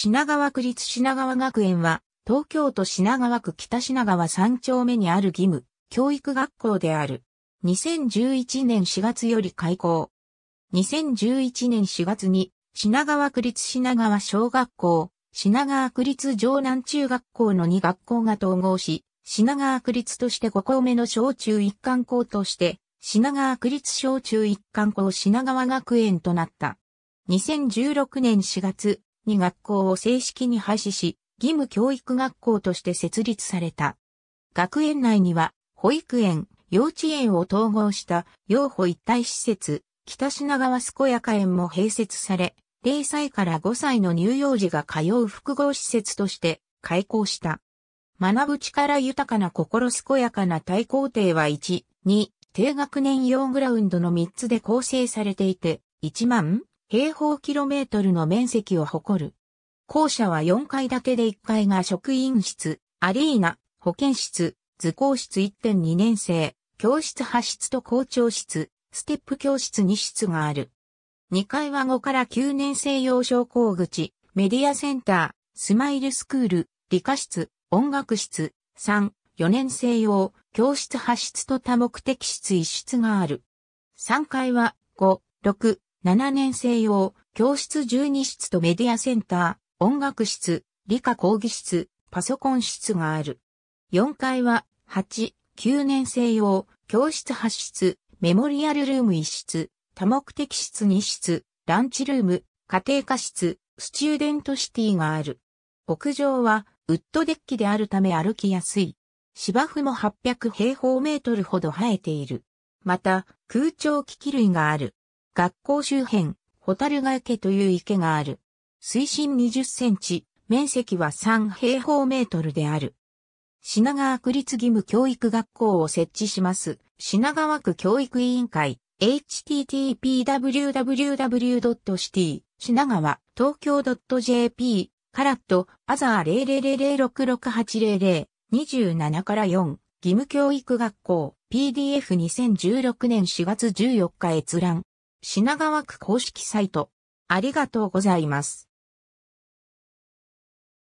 品川区立品川学園は、東京都品川区北品川三丁目にある義務、教育学校である。2011年4月より開校。2011年4月に、品川区立品川小学校、品川区立城南中学校の2学校が統合し、品川区立として5校目の小中一貫校として、品川区立小中一貫校品川学園となった。2016年4月、に学校を正式に廃止し、義務教育学校として設立された。学園内には、保育園、幼稚園を統合した養保一体施設、北品川健やか園も併設され、0歳から5歳の乳幼児が通う複合施設として開校した。学ぶ力豊かな心健やかな対校庭は1、2、低学年用グラウンドの3つで構成されていて、1万平方キロメートルの面積を誇る。校舎は4階建てで1階が職員室、アリーナ、保健室、図工室1.2年生、教室派室と校長室、ステップ教室2室がある。2階は5から9年生用商工口、メディアセンター、スマイルスクール、理科室、音楽室、3、4年生用、教室派室と多目的室1室がある。3階は5、6、7年生用、教室12室とメディアセンター、音楽室、理科講義室、パソコン室がある。4階は、8、9年生用、教室8室、メモリアルルーム1室、多目的室2室、ランチルーム、家庭科室、スチューデントシティがある。屋上は、ウッドデッキであるため歩きやすい。芝生も800平方メートルほど生えている。また、空調機器類がある。学校周辺、ホタルガ池という池がある。水深20センチ、面積は3平方メートルである。品川区立義務教育学校を設置します。品川区教育委員会、http://www.city、品川、東京 .jp、カラット、アザー000066800、27から4、義務教育学校、PDF2016 年4月14日閲覧。品川区公式サイト。ありがとうございます。